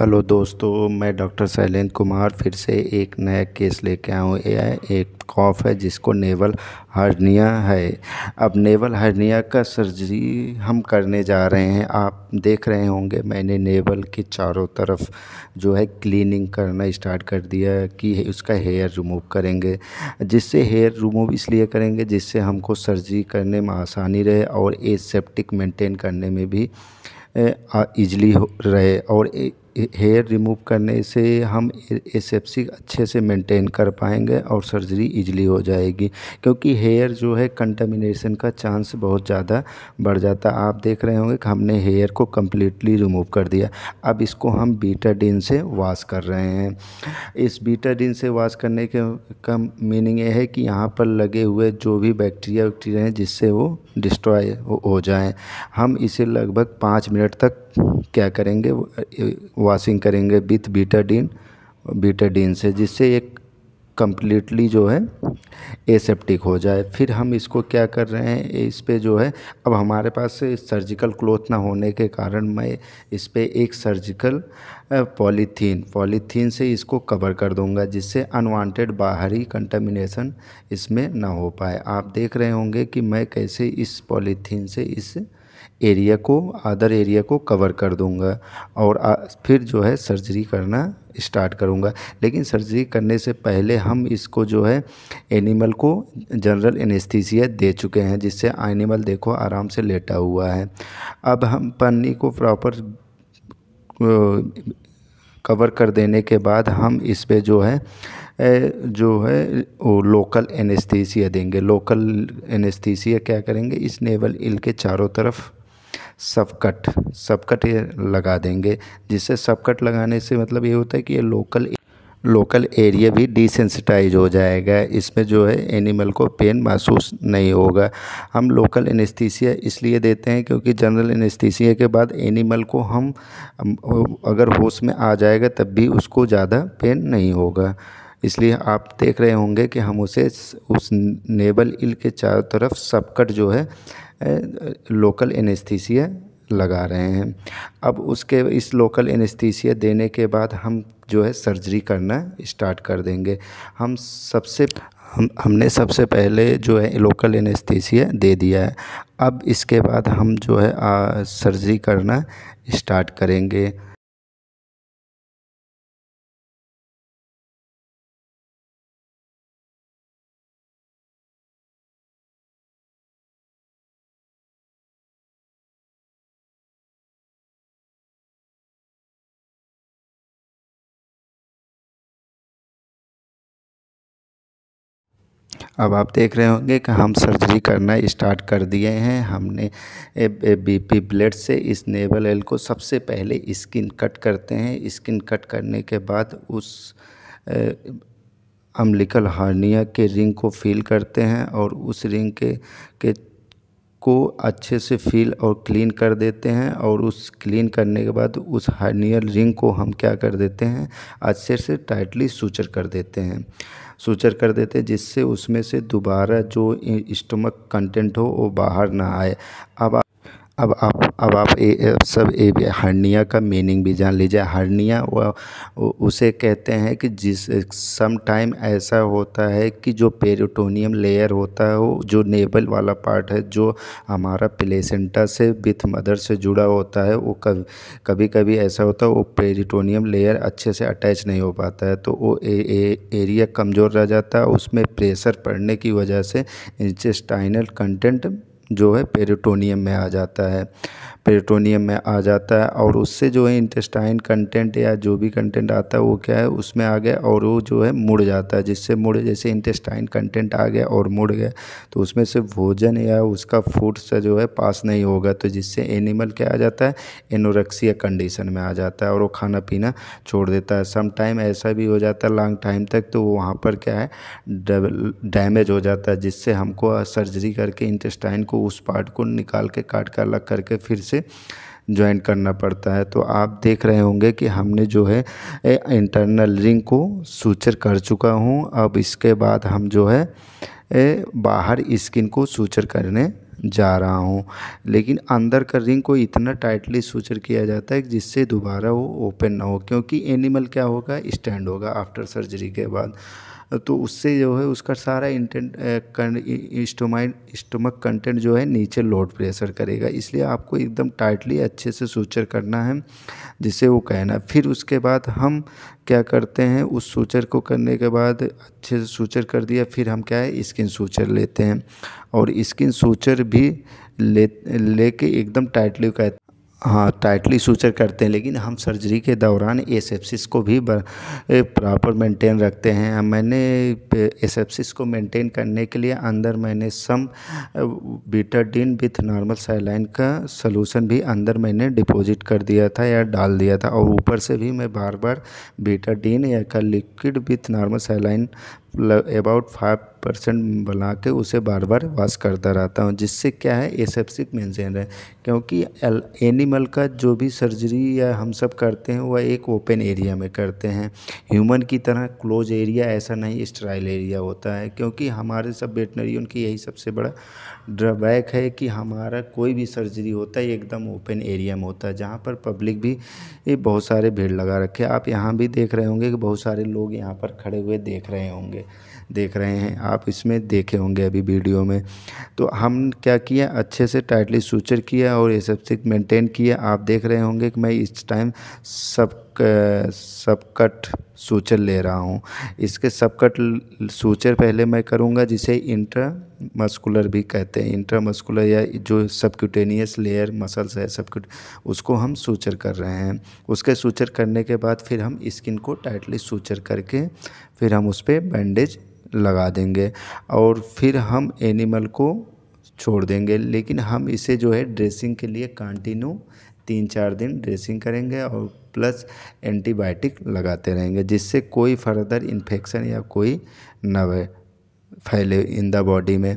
hello दोस्तों मैं doctor Shailendra Kumar फिर से एक नया केस लेके आया हूँ यह एक कॉफ है जिसको नेवल हर्निया है अब नेवल हर्निया का सर्जरी हम करने जा रहे हैं आप देख रहे होंगे मैंने नेवल के चारों तरफ जो है क्लीनिंग करना स्टार्ट कर दिया कि उसका हेयर रिमूव करेंगे जिससे हेयर रिमूव इसलिए करेंगे जिससे हमको सर्जरी करने में आसानी रहे और एसेप्टिक मेंटेन करने में भी इजली रहे और हेयर रिमूव करने से हम एसेप्सी अच्छे से मेंटेन कर पाएंगे और सर्जरी इजली हो जाएगी क्योंकि हेयर जो है कंटामिनेशन का चांस बहुत ज़्यादा बढ़ जाता आप देख रहे होंगे कि हमने हेयर को कम्प्लीटली रिमूव कर दिया अब इसको हम बीटाडीन से वॉश कर रहे हैं इस बीटाडीन से वॉश करने के का मीनिंग ये है कि यहाँ पर लगे हुए जो भी बैक्टीरिया वैक्टीरिया हैं जिससे वो डिस्ट्रॉय हो, हो जाएँ हम इसे लगभग पाँच मिनट तक क्या करेंगे वॉशिंग करेंगे विथ बीटाडीन बीटाडीन से जिससे एक कम्प्लीटली जो है एसेप्टिक हो जाए फिर हम इसको क्या कर रहे हैं इस पर जो है अब हमारे पास सर्जिकल क्लोथ ना होने के कारण मैं इस पर एक सर्जिकल पॉलीथीन पॉलीथीन से इसको कवर कर दूंगा जिससे अनवांटेड बाहरी कंटामिनेशन इसमें ना हो पाए आप देख रहे होंगे कि मैं कैसे इस पॉलीथीन से इस एरिया को अदर एरिया को कवर कर दूंगा और आ, फिर जो है सर्जरी करना स्टार्ट करूंगा लेकिन सर्जरी करने से पहले हम इसको जो है एनिमल को जनरल एनेस्थीसिया दे चुके हैं जिससे एनिमल देखो आराम से लेटा हुआ है अब हम पन्नी को प्रॉपर कवर कर देने के बाद हम इस पर जो है जो है वो लोकल एनेस्थीसिया देंगे लोकल एनेस्थीसिया क्या करेंगे इस नेवल इल के चारों तरफ सबकट सबकट ये लगा देंगे जिससे सबकट लगाने से मतलब ये होता है कि ये लोकल लोकल एरिया भी डिसेंसिटाइज हो जाएगा इसमें जो है एनिमल को पेन महसूस नहीं होगा हम लोकल एनेस्थीसिया इसलिए देते हैं क्योंकि जनरल एनेस्थीसिया के बाद एनिमल को हम अगर होश में आ जाएगा तब भी उसको ज़्यादा पेन नहीं होगा इसलिए आप देख रहे होंगे कि हम उसे उस नेबल इल के चारों तरफ सबकट जो है लोकल एनेस्थीसिया लगा रहे हैं अब उसके इस लोकल एनेस्थीसिया देने के बाद हम जो है सर्जरी करना स्टार्ट कर देंगे हम सबसे हम हमने सबसे पहले जो है लोकल एनेस्थीसिया दे दिया है अब इसके बाद हम जो है आ, सर्जरी करना स्टार्ट करेंगे अब आप देख रहे होंगे कि हम सर्जरी करना स्टार्ट कर दिए हैं हमने बीपी ब्लड से इस नेबल एल को सबसे पहले स्किन कट करते हैं स्किन कट करने के बाद उस अम्लिकल हार्निया के रिंग को फील करते हैं और उस रिंग के के को अच्छे से फील और क्लीन कर देते हैं और उस क्लीन करने के बाद उस हार्नियल रिंग को हम क्या कर देते हैं अच्छे से टाइटली सूचर कर देते हैं सूचर कर देते जिससे उसमें से दोबारा जो स्टमक कंटेंट हो वो बाहर ना आए अब अब आप अब आप ए, सब ए, हर्निया का मीनिंग भी जान लीजिए हर्निया वो उसे कहते हैं कि जिस सम टाइम ऐसा होता है कि जो पेरिटोनियम लेयर होता है वो जो नेबल वाला पार्ट है जो हमारा प्लेसेंटा से विथ मदर से जुड़ा होता है वो कभी कभी कभी ऐसा होता है वो पेरिटोनियम लेयर अच्छे से अटैच नहीं हो पाता है तो वो ए, ए, एरिया कमज़ोर रह जाता है उसमें प्रेशर पड़ने की वजह से इंटेस्टाइनल कंटेंट जो है पेरिटोनियम में आ जाता है पेरिटोनियम में आ जाता है और उससे जो है इंटेस्टाइन कंटेंट या जो भी कंटेंट आता है वो क्या है उसमें आ गया और वो जो है मुड़ जाता है जिससे मुड़ जैसे इंटेस्टाइन कंटेंट आ गया और मुड़ गया तो उसमें से भोजन या उसका फूड से जो है पास नहीं होगा तो जिससे एनिमल क्या आ जाता है एनोरेक्सिया कंडीशन में आ जाता है और वो खाना पीना छोड़ देता है सम टाइम ऐसा भी हो जाता है लॉन्ग टाइम तक तो वो वहाँ पर क्या है डैमेज हो जाता है जिससे हमको सर्जरी करके इंटेस्टाइन को उस पार्ट को निकाल के काट कर अलग करके फिर से से ज्वाइन करना पड़ता है तो आप देख रहे होंगे कि हमने जो है इंटरनल रिंग को सूचर कर चुका हूँ अब इसके बाद हम जो है बाहर स्किन को सूचर करने जा रहा हूँ लेकिन अंदर का रिंग को इतना टाइटली सूचर किया जाता है जिससे दोबारा वो ओपन ना हो क्योंकि एनिमल क्या होगा स्टैंड होगा आफ्टर सर्जरी के बाद तो उससे जो है उसका सारा इंटेंट स्टोमाइड स्टोमक कंटेंट जो है नीचे लोड प्रेशर करेगा इसलिए आपको एकदम टाइटली अच्छे से सूचर करना है जिसे वो कहना फिर उसके बाद हम क्या करते हैं उस सूचर को करने के बाद अच्छे से सूचर कर दिया फिर हम क्या है स्किन सूचर लेते हैं और स्किन सूचर भी ले लेके एकदम टाइटली कहते हाँ टाइटली सूचर करते हैं लेकिन हम सर्जरी के दौरान एसेप्सिस को भी प्रॉपर मेंटेन रखते हैं मैंने एसेप्सिस को मेंटेन करने के लिए अंदर मैंने some betadine with normal saline का सलूशन भी अंदर मैंने डिपॉजिट कर दिया था या डाल दिया था और ऊपर से भी मैं बार बार बीटाडीन या का liquid with normal saline about five percent बना के उसे बार बार वॉश करता रहता हूँ जिससे क्या है एसेप्सिक मेंटेन है क्योंकि एनिमल का जो भी सर्जरी या हम सब करते हैं वह एक ओपन एरिया में करते हैं ह्यूमन की तरह क्लोज एरिया ऐसा नहीं स्ट्राइल एरिया होता है क्योंकि हमारे सब वेटनरी उनकी यही सबसे बड़ा ड्रॉबैक है कि हमारा कोई भी सर्जरी होता है एकदम ओपन एरिया में होता है जहाँ पर पब्लिक भी बहुत सारे भीड़ लगा रखे आप यहाँ भी देख रहे होंगे कि बहुत सारे लोग यहाँ पर खड़े हुए देख रहे होंगे होंगे देख रहे हैं आप इसमें देखे होंगे अभी वीडियो में तो हम क्या किया अच्छे से टाइटली सूचर किया और ये सब मेंटेन किया आप देख रहे होंगे कि मैं इस टाइम सब सबकट सूचर ले रहा हूँ इसके सबकट सूचर पहले मैं करूँगा जिसे इंटर मस्कुलर भी कहते हैं इंट्रा मस्कुलर या जो सबक्यूटेनियस लेयर मसल्स है सबक्यूट उसको हम सूचर कर रहे हैं उसके सूचर करने के बाद फिर हम स्किन को टाइटली सूचर करके फिर हम उस पर बैंडेज लगा देंगे और फिर हम एनिमल को छोड़ देंगे लेकिन हम इसे जो है ड्रेसिंग के लिए कंटिन्यू तीन चार दिन ड्रेसिंग करेंगे और प्लस एंटीबायोटिक लगाते रहेंगे जिससे कोई फर्दर इन्फेक्शन या कोई न फैले इन द बॉडी में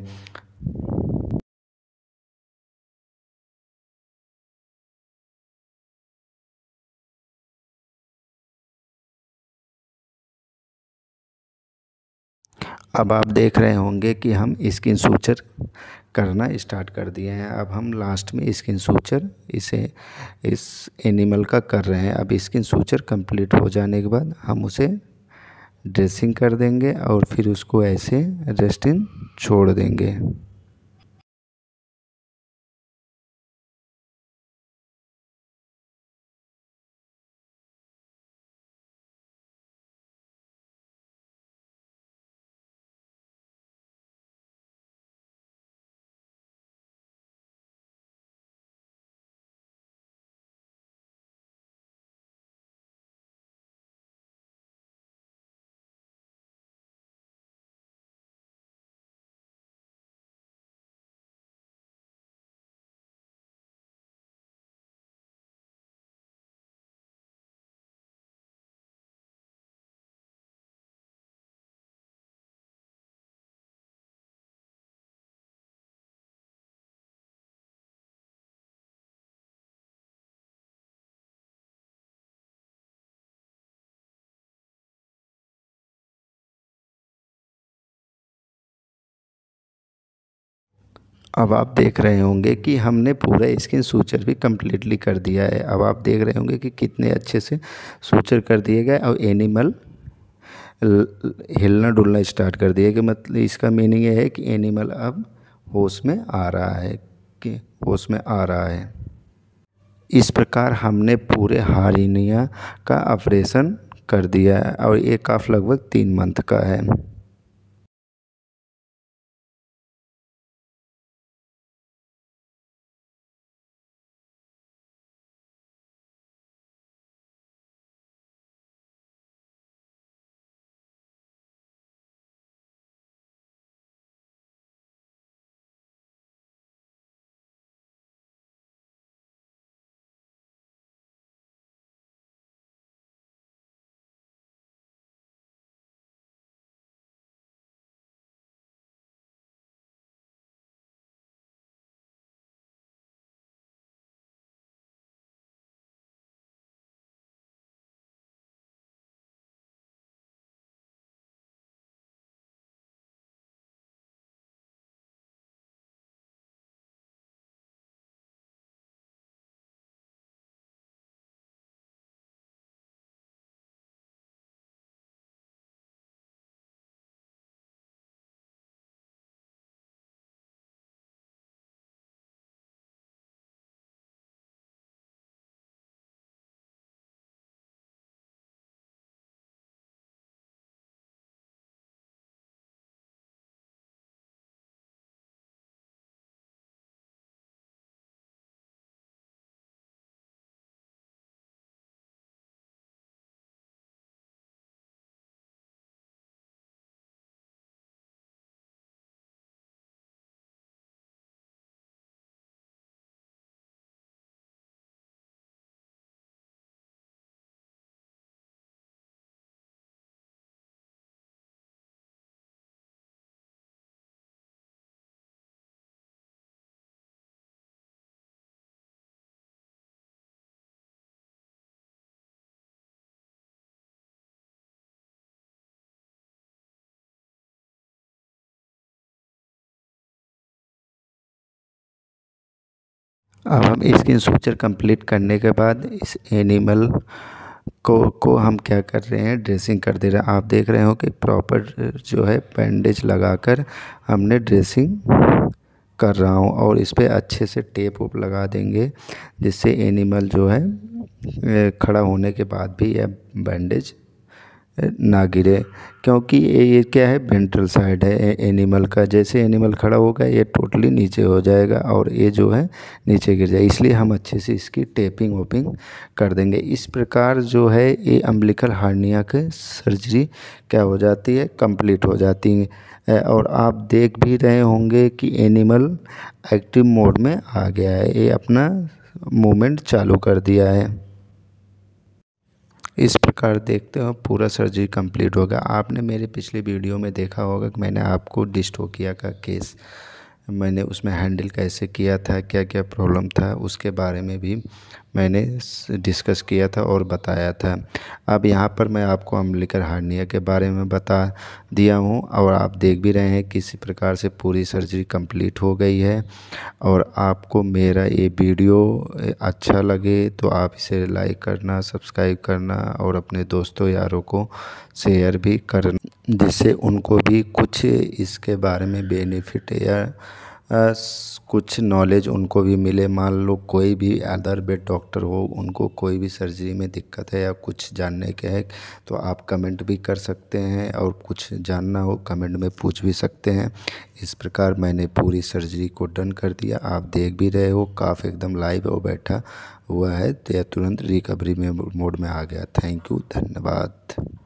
अब आप देख रहे होंगे कि हम स्किन सूचर करना स्टार्ट कर दिए हैं अब हम लास्ट में स्किन सूचर इसे इस एनिमल का कर रहे हैं अब स्किन सूचर कंप्लीट हो जाने के बाद हम उसे ड्रेसिंग कर देंगे और फिर उसको ऐसे रेस्टिंग छोड़ देंगे अब आप देख रहे होंगे कि हमने पूरा स्किन सूचर भी कम्प्लीटली कर दिया है अब आप देख रहे होंगे कि कितने अच्छे से सूचर कर दिए गए और एनिमल हिलना डुलना स्टार्ट कर दिया कि मतलब इसका मीनिंग ये है कि एनिमल अब होश में आ रहा है कि होश में आ रहा है इस प्रकार हमने पूरे हारिनिया का ऑपरेशन कर दिया है और ये काफ लगभग तीन मंथ का है अब हम स्किन सूचर कंप्लीट करने के बाद इस एनिमल को को हम क्या कर रहे हैं ड्रेसिंग कर दे रहे हैं आप देख रहे हो कि प्रॉपर जो है बैंडेज लगाकर हमने ड्रेसिंग कर रहा हूँ और इस पर अच्छे से टेप उप लगा देंगे जिससे एनिमल जो है खड़ा होने के बाद भी यह बैंडेज ना गिरे क्योंकि ये क्या है वेंट्रल साइड है एनिमल का जैसे एनिमल खड़ा होगा ये टोटली नीचे हो जाएगा और ये जो है नीचे गिर जाए इसलिए हम अच्छे से इसकी टेपिंग ओपिंग कर देंगे इस प्रकार जो है ये अम्बलिकल हार्निया के सर्जरी क्या हो जाती है कंप्लीट हो जाती है और आप देख भी रहे होंगे कि एनिमल एक्टिव मोड में आ गया है ये अपना मूवमेंट चालू कर दिया है इस प्रकार देखते हो पूरा सर्जरी कंप्लीट होगा आपने मेरे पिछले वीडियो में देखा होगा कि मैंने आपको डिस्टोकिया का केस मैंने उसमें हैंडल कैसे किया था क्या क्या प्रॉब्लम था उसके बारे में भी मैंने डिस्कस किया था और बताया था अब यहाँ पर मैं आपको अम्बलिकर हार्निया के बारे में बता दिया हूँ और आप देख भी रहे हैं किसी प्रकार से पूरी सर्जरी कंप्लीट हो गई है और आपको मेरा ये वीडियो अच्छा लगे तो आप इसे लाइक करना सब्सक्राइब करना और अपने दोस्तों यारों को शेयर भी करना जिससे उनको भी कुछ इसके बारे में बेनिफिट या कुछ नॉलेज उनको भी मिले मान लो कोई भी अदर बेड डॉक्टर हो उनको कोई भी सर्जरी में दिक्कत है या कुछ जानने के है तो आप कमेंट भी कर सकते हैं और कुछ जानना हो कमेंट में पूछ भी सकते हैं इस प्रकार मैंने पूरी सर्जरी को डन कर दिया आप देख भी रहे हो काफ़ एकदम लाइव और बैठा हुआ है तो यह तुरंत रिकवरी में मोड में आ गया थैंक यू धन्यवाद